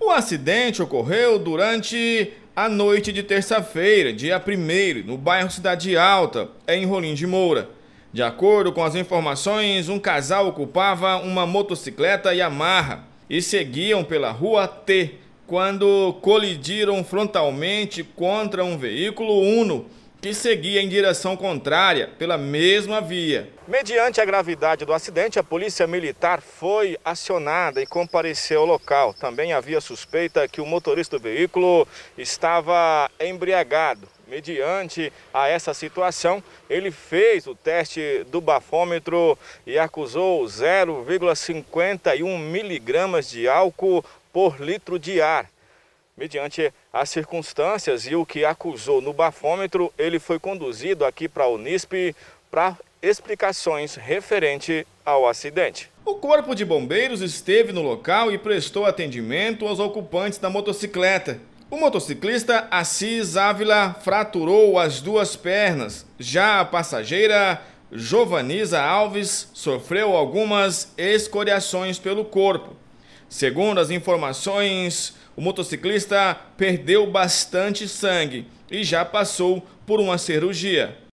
O acidente ocorreu durante a noite de terça-feira, dia 1, no bairro Cidade Alta, em Rolim de Moura. De acordo com as informações, um casal ocupava uma motocicleta Yamaha e seguiam pela rua T quando colidiram frontalmente contra um veículo Uno que seguia em direção contrária pela mesma via. Mediante a gravidade do acidente, a polícia militar foi acionada e compareceu ao local. Também havia suspeita que o motorista do veículo estava embriagado. Mediante a essa situação, ele fez o teste do bafômetro e acusou 0,51 miligramas de álcool por litro de ar mediante as circunstâncias e o que acusou no bafômetro, ele foi conduzido aqui para a Unisp para explicações referente ao acidente. O Corpo de Bombeiros esteve no local e prestou atendimento aos ocupantes da motocicleta. O motociclista Assis Ávila fraturou as duas pernas. Já a passageira Giovanisa Alves sofreu algumas escoriações pelo corpo. Segundo as informações o motociclista perdeu bastante sangue e já passou por uma cirurgia.